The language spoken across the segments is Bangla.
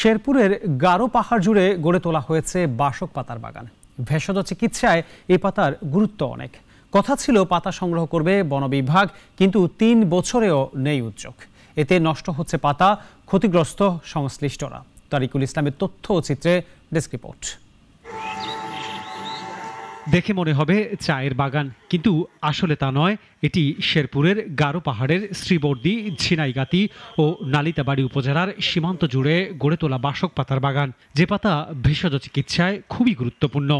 শেরপুরের গারো পাহাড় জুড়ে গড়ে তোলা হয়েছে বাসক পাতার বাগান ভেষজ চিকিৎসায় এই পাতার গুরুত্ব অনেক কথা ছিল পাতা সংগ্রহ করবে বন বিভাগ কিন্তু তিন বছরেও নেই উদ্যোগ এতে নষ্ট হচ্ছে পাতা ক্ষতিগ্রস্ত সংশ্লিষ্টরা তারিকুল ইসলামের তথ্য ও চিত্রে ডেস্ক রিপোর্ট দেখে মনে হবে চায়ের বাগান কিন্তু আসলে তা নয় এটি শেরপুরের গারো পাহাড়ের শ্রীবর্দি ঝিনাইগাতি ও নালিতাবাড়ি উপজেলার সীমান্ত জুড়ে গড়ে তোলা বাসক পাতার বাগান যে পাতা ভেষজ চিকিৎসায় খুবই গুরুত্বপূর্ণ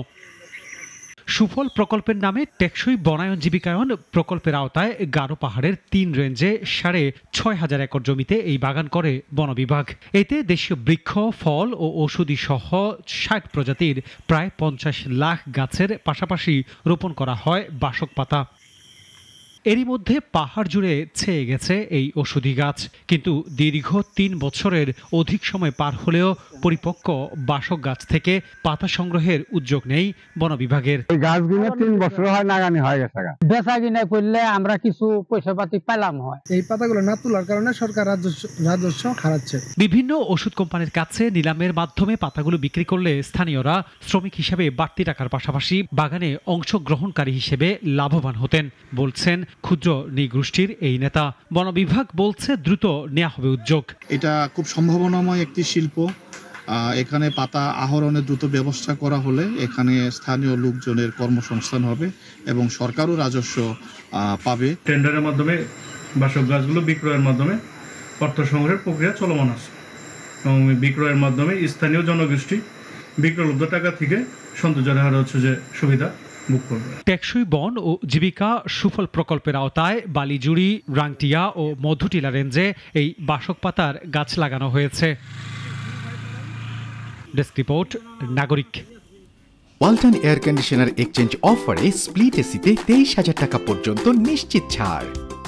সুফল প্রকল্পের নামে টেকসই বনায়ন জীবিকায়ন প্রকল্পের আওতায় গারো পাহাড়ের তিন রেঞ্জে সাড়ে ছয় হাজার একর জমিতে এই বাগান করে বন বিভাগ এতে দেশীয় বৃক্ষ ফল ও ওষুধি সহ ষাট প্রজাতির প্রায় পঞ্চাশ লাখ গাছের পাশাপাশি রোপণ করা হয় বাসক পাতা এরই মধ্যে পাহাড় জুড়ে ছেয়ে গেছে এই ওষুধি গাছ কিন্তু দীর্ঘ তিন বছরের অধিক সময় পার হলেও পরিপক্ক বাসক গাছ থেকে পাতা সংগ্রহের উদ্যোগ নেই বন বিভাগের গাছগুলো তিন বছর হয় নাগানি হয়ে গেছে বেচা কিনা করলে আমরা কিছু পয়সা পাতি পেলাম হয় এই পাতাগুলো না তোলার কারণে সরকার রাজস্ব হারাচ্ছে বিভিন্ন ওষুধ কোম্পানির কাছে নিলামের মাধ্যমে পাতাগুলো বিক্রি করলে স্থানীয়রা শ্রমিক হিসেবে বাড়তি টাকার পাশাপাশি বাগানে অংশগ্রহণকারী হিসেবে লাভবান হতেন বলছেন ক্ষুদ্র নৃগোষ্ঠীর এই নেতা বন বিভাগ বলছে দ্রুত নেওয়া হবে উদ্যোগ এটা খুব সম্ভাবনাময় একটি শিল্প এখানে পাতা আহরণের দ্রুত ব্যবস্থা করা হলে এখানে স্থানীয় লোকজনের কর্মসংস্থান হবে এবং সরকারও রাজস্ব পাবে টেন্ডারের মাধ্যমে বাসক গাছগুলো বিক্রয়ের মাধ্যমে অর্থ সংগ্রহের প্রক্রিয়া চলমান আছে এবং বিক্রয়ের মাধ্যমে স্থানীয় জনগোষ্ঠী বিক্রয় টাকা থেকে সন্তোষজনের হার হচ্ছে যে সুবিধা মুখ করবে টেকসই বন ও জীবিকা সুফল প্রকল্পের আওতায় বালিজুড়ি রাংটিয়া ও মধুটিলা রেঞ্জে এই বাসক পাতার গাছ লাগানো হয়েছে ডেস্ক রিপোর্ট নাগরিক ওয়ালটন এয়ার কন্ডিশনার এক্সচেঞ্জ অফারে স্প্লিট এসিতে তেইশ হাজার টাকা পর্যন্ত নিশ্চিত ছাড়